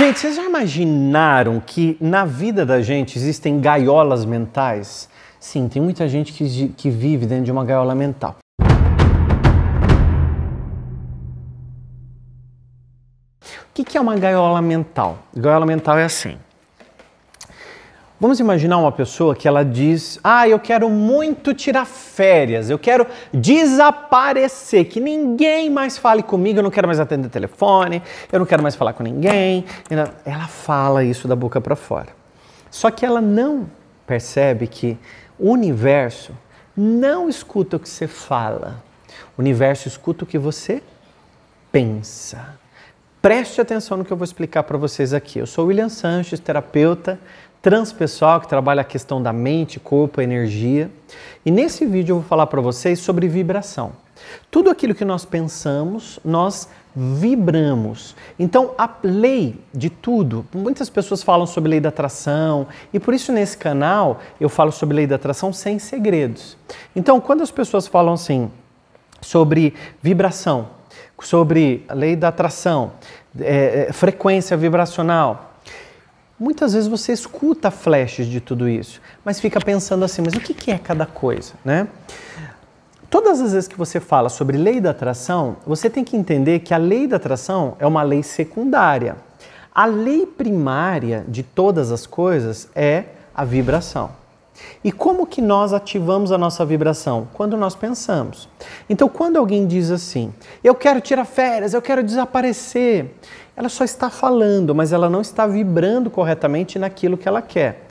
Gente, vocês já imaginaram que na vida da gente existem gaiolas mentais? Sim, tem muita gente que, que vive dentro de uma gaiola mental. O que, que é uma gaiola mental? Gaiola mental é assim: Vamos imaginar uma pessoa que ela diz: "Ah, eu quero muito tirar férias, eu quero desaparecer, que ninguém mais fale comigo, eu não quero mais atender telefone, eu não quero mais falar com ninguém". Ela fala isso da boca para fora. Só que ela não percebe que o universo não escuta o que você fala. O universo escuta o que você pensa. Preste atenção no que eu vou explicar para vocês aqui. Eu sou William Sanches, terapeuta transpessoal, que trabalha a questão da mente, corpo, energia. E nesse vídeo eu vou falar para vocês sobre vibração. Tudo aquilo que nós pensamos, nós vibramos. Então, a lei de tudo, muitas pessoas falam sobre lei da atração, e por isso nesse canal eu falo sobre lei da atração sem segredos. Então, quando as pessoas falam assim sobre vibração, sobre lei da atração, é, é frequência vibracional, Muitas vezes você escuta flashes de tudo isso, mas fica pensando assim, mas o que é cada coisa, né? Todas as vezes que você fala sobre lei da atração, você tem que entender que a lei da atração é uma lei secundária. A lei primária de todas as coisas é a vibração. E como que nós ativamos a nossa vibração? Quando nós pensamos. Então, quando alguém diz assim, eu quero tirar férias, eu quero desaparecer, ela só está falando, mas ela não está vibrando corretamente naquilo que ela quer.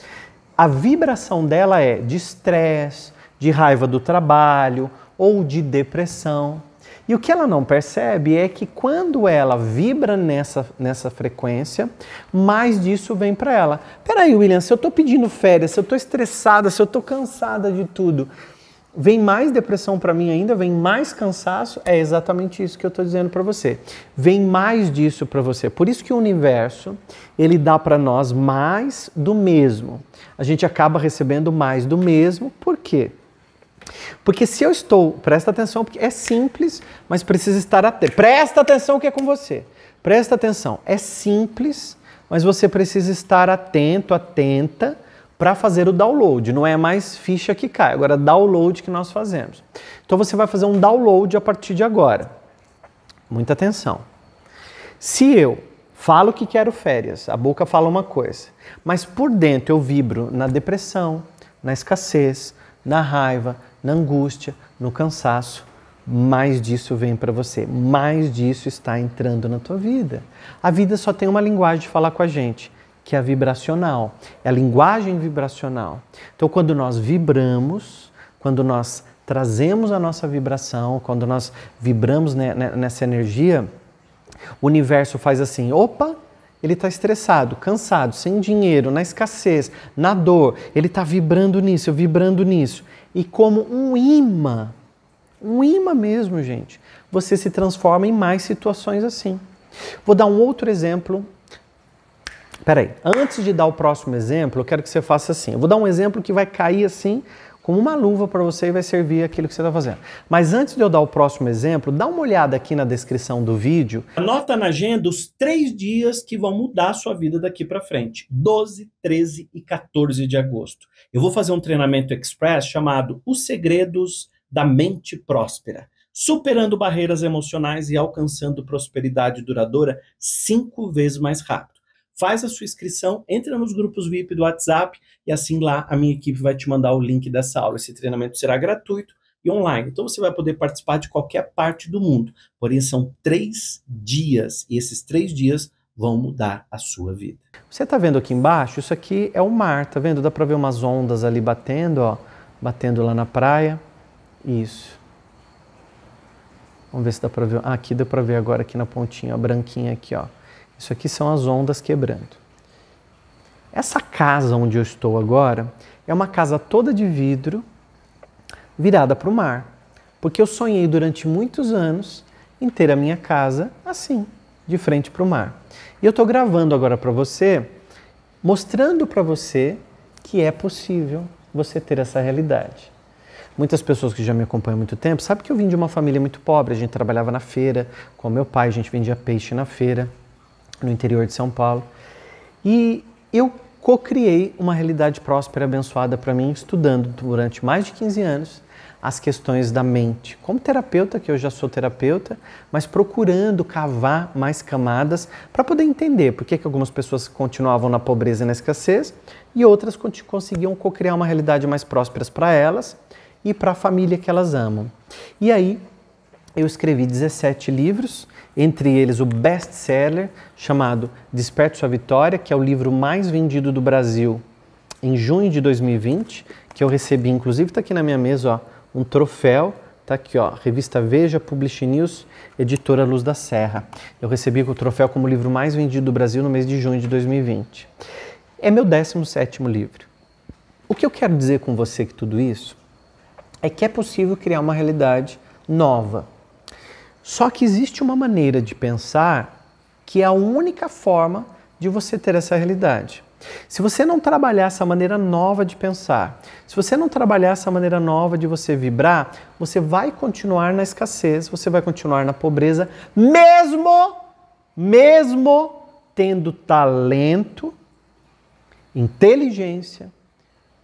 A vibração dela é de estresse, de raiva do trabalho ou de depressão. E o que ela não percebe é que quando ela vibra nessa, nessa frequência, mais disso vem para ela. Peraí, William, se eu estou pedindo férias, se eu estou estressada, se eu estou cansada de tudo, vem mais depressão para mim ainda, vem mais cansaço, é exatamente isso que eu estou dizendo para você. Vem mais disso para você. Por isso que o universo, ele dá para nós mais do mesmo. A gente acaba recebendo mais do mesmo. Por quê? Porque se eu estou, presta atenção, porque é simples, mas precisa estar atento. Presta atenção o que é com você. Presta atenção. É simples, mas você precisa estar atento, atenta para fazer o download. Não é mais ficha que cai, agora é download que nós fazemos. Então você vai fazer um download a partir de agora. Muita atenção. Se eu falo que quero férias, a boca fala uma coisa, mas por dentro eu vibro na depressão, na escassez, na raiva, na angústia, no cansaço, mais disso vem para você, mais disso está entrando na tua vida. A vida só tem uma linguagem de falar com a gente, que é a vibracional, é a linguagem vibracional. Então, quando nós vibramos, quando nós trazemos a nossa vibração, quando nós vibramos né, né, nessa energia, o universo faz assim: opa, ele está estressado, cansado, sem dinheiro, na escassez, na dor. Ele está vibrando nisso, vibrando nisso. E como um imã, um imã mesmo, gente, você se transforma em mais situações assim. Vou dar um outro exemplo. Peraí, antes de dar o próximo exemplo, eu quero que você faça assim. Eu vou dar um exemplo que vai cair assim como uma luva para você e vai servir aquilo que você está fazendo. Mas antes de eu dar o próximo exemplo, dá uma olhada aqui na descrição do vídeo. Anota na agenda os três dias que vão mudar a sua vida daqui para frente: 12, 13 e 14 de agosto. Eu vou fazer um treinamento express chamado Os Segredos da Mente Próspera. Superando barreiras emocionais e alcançando prosperidade duradoura cinco vezes mais rápido faz a sua inscrição, entra nos grupos VIP do WhatsApp e assim lá a minha equipe vai te mandar o link dessa aula. Esse treinamento será gratuito e online. Então você vai poder participar de qualquer parte do mundo. Porém, são três dias e esses três dias vão mudar a sua vida. Você está vendo aqui embaixo? Isso aqui é o mar, tá vendo? Dá para ver umas ondas ali batendo, ó, batendo lá na praia. Isso. Vamos ver se dá para ver. Ah, aqui dá para ver agora aqui na pontinha, branquinha aqui, ó. Isso aqui são as ondas quebrando. Essa casa onde eu estou agora é uma casa toda de vidro virada para o mar, porque eu sonhei durante muitos anos em ter a minha casa assim, de frente para o mar. E eu estou gravando agora para você, mostrando para você que é possível você ter essa realidade. Muitas pessoas que já me acompanham há muito tempo sabem que eu vim de uma família muito pobre. A gente trabalhava na feira com meu pai, a gente vendia peixe na feira no interior de São Paulo. E eu co-criei uma realidade próspera e abençoada para mim, estudando durante mais de 15 anos as questões da mente. Como terapeuta, que eu já sou terapeuta, mas procurando cavar mais camadas para poder entender por que, que algumas pessoas continuavam na pobreza e na escassez e outras conseguiam co-criar uma realidade mais próspera para elas e para a família que elas amam. E aí eu escrevi 17 livros entre eles o best-seller chamado Desperte Sua Vitória, que é o livro mais vendido do Brasil em junho de 2020, que eu recebi, inclusive está aqui na minha mesa, ó, um troféu, tá aqui, ó, revista Veja, Publish News, editora Luz da Serra. Eu recebi o troféu como livro mais vendido do Brasil no mês de junho de 2020. É meu 17 livro. O que eu quero dizer com você que tudo isso é que é possível criar uma realidade nova, só que existe uma maneira de pensar que é a única forma de você ter essa realidade. Se você não trabalhar essa maneira nova de pensar, se você não trabalhar essa maneira nova de você vibrar, você vai continuar na escassez, você vai continuar na pobreza, mesmo, mesmo tendo talento, inteligência,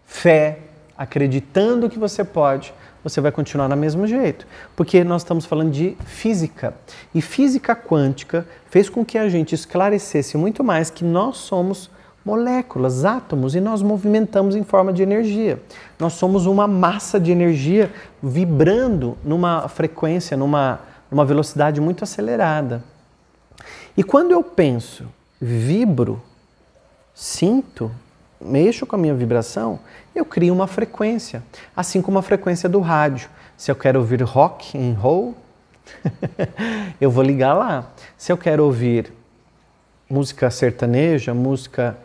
fé, acreditando que você pode, você vai continuar no mesmo jeito. Porque nós estamos falando de física. E física quântica fez com que a gente esclarecesse muito mais que nós somos moléculas, átomos, e nós movimentamos em forma de energia. Nós somos uma massa de energia vibrando numa frequência, numa, numa velocidade muito acelerada. E quando eu penso, vibro, sinto, mexo com a minha vibração, eu crio uma frequência, assim como a frequência do rádio. Se eu quero ouvir rock and roll, eu vou ligar lá. Se eu quero ouvir música sertaneja, música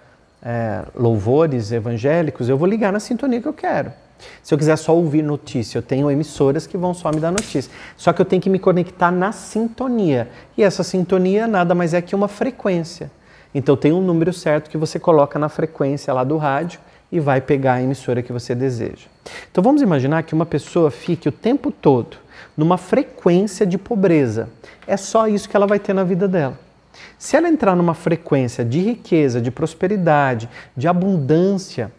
é, louvores evangélicos, eu vou ligar na sintonia que eu quero. Se eu quiser só ouvir notícia, eu tenho emissoras que vão só me dar notícia. Só que eu tenho que me conectar na sintonia. E essa sintonia nada mais é que uma frequência. Então tem um número certo que você coloca na frequência lá do rádio e vai pegar a emissora que você deseja. Então vamos imaginar que uma pessoa fique o tempo todo numa frequência de pobreza. É só isso que ela vai ter na vida dela. Se ela entrar numa frequência de riqueza, de prosperidade, de abundância,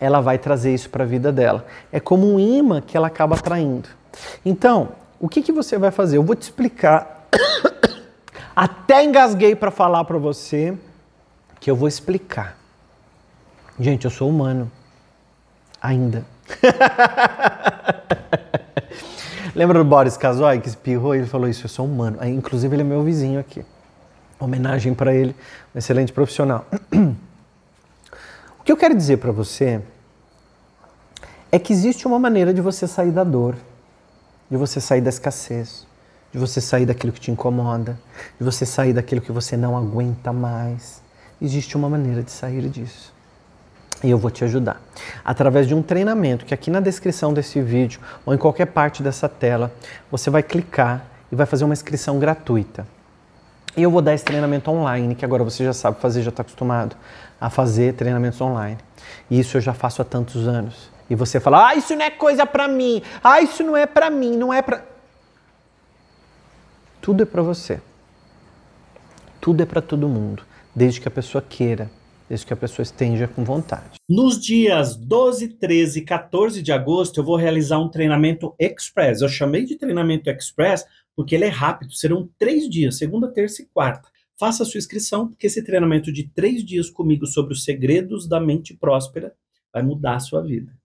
ela vai trazer isso para a vida dela. É como um imã que ela acaba atraindo. Então, o que, que você vai fazer? Eu vou te explicar Até engasguei para falar para você que eu vou explicar. Gente, eu sou humano. Ainda. Lembra do Boris Casoy que espirrou? Ele falou isso, eu sou humano. inclusive, ele é meu vizinho aqui. Homenagem para ele, um excelente profissional. o que eu quero dizer para você é que existe uma maneira de você sair da dor, de você sair da escassez, de você sair daquilo que te incomoda, de você sair daquilo que você não aguenta mais. Existe uma maneira de sair disso. E eu vou te ajudar. Através de um treinamento que aqui na descrição desse vídeo ou em qualquer parte dessa tela, você vai clicar e vai fazer uma inscrição gratuita. E eu vou dar esse treinamento online, que agora você já sabe fazer, já está acostumado a fazer treinamentos online. E isso eu já faço há tantos anos. E você fala, ah, isso não é coisa para mim, ah, isso não é para mim, não é para... Tudo é para você. Tudo é para todo mundo, desde que a pessoa queira, desde que a pessoa esteja com vontade. Nos dias 12, 13 e 14 de agosto, eu vou realizar um treinamento express. Eu chamei de treinamento express porque ele é rápido, serão três dias, segunda, terça e quarta. Faça a sua inscrição, porque esse treinamento de três dias comigo sobre os segredos da mente próspera vai mudar a sua vida.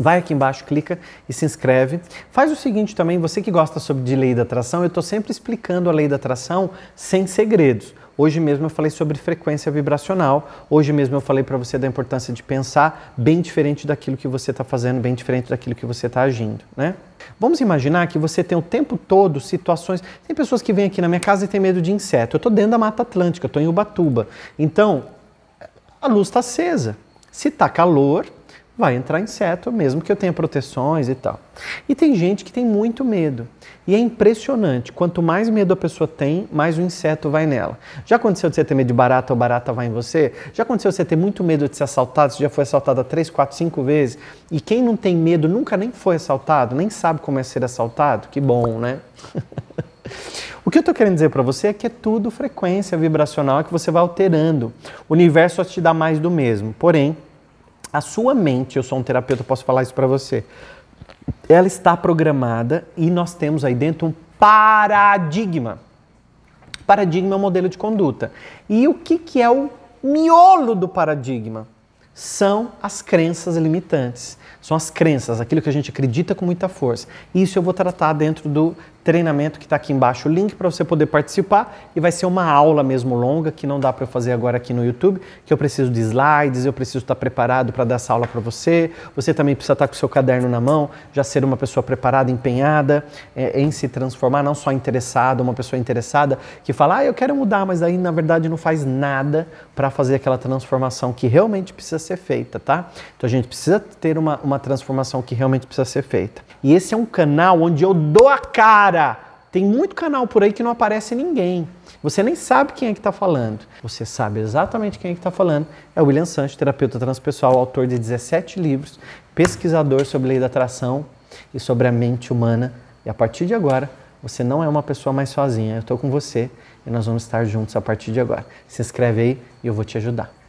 Vai aqui embaixo, clica e se inscreve. Faz o seguinte também, você que gosta sobre de lei da atração, eu estou sempre explicando a lei da atração sem segredos. Hoje mesmo eu falei sobre frequência vibracional. Hoje mesmo eu falei para você da importância de pensar bem diferente daquilo que você está fazendo, bem diferente daquilo que você está agindo, né? Vamos imaginar que você tem o tempo todo situações. Tem pessoas que vêm aqui na minha casa e têm medo de inseto. Eu estou dentro da Mata Atlântica, eu estou em Ubatuba. Então, a luz está acesa. Se está calor, vai entrar inseto, mesmo que eu tenha proteções e tal. E tem gente que tem muito medo. E é impressionante, quanto mais medo a pessoa tem, mais o inseto vai nela. Já aconteceu de você ter medo de barata ou barata vai em você? Já aconteceu de você ter muito medo de ser assaltado, você já foi assaltado três, quatro, cinco vezes? E quem não tem medo nunca nem foi assaltado, nem sabe como é ser assaltado? Que bom, né? O que eu estou querendo dizer para você é que é tudo frequência vibracional que você vai alterando. O universo te dá mais do mesmo. Porém, a sua mente, eu sou um terapeuta, posso falar isso para você. Ela está programada e nós temos aí dentro um paradigma. Paradigma é um modelo de conduta. E o que, que é o miolo do paradigma? São as crenças limitantes. São as crenças, aquilo que a gente acredita com muita força. Isso eu vou tratar dentro do treinamento que está aqui embaixo o link para você poder participar e vai ser uma aula mesmo longa que não dá para eu fazer agora aqui no YouTube, que eu preciso de slides, eu preciso estar tá preparado para dar essa aula para você. Você também precisa estar tá com o seu caderno na mão, já ser uma pessoa preparada, empenhada é, em se transformar, não só interessada, uma pessoa interessada que fala, ah, eu quero mudar, mas aí na verdade não faz nada para fazer aquela transformação que realmente precisa ser feita, tá? Então a gente precisa ter uma, uma transformação que realmente precisa ser feita. E esse é um canal onde eu dou a cara tem muito canal por aí que não aparece ninguém. Você nem sabe quem é que está falando. Você sabe exatamente quem é que está falando. É o William Sancho, terapeuta transpessoal, autor de 17 livros, pesquisador sobre lei da atração e sobre a mente humana. E a partir de agora, você não é uma pessoa mais sozinha. Eu estou com você e nós vamos estar juntos a partir de agora. Se inscreve aí e eu vou te ajudar.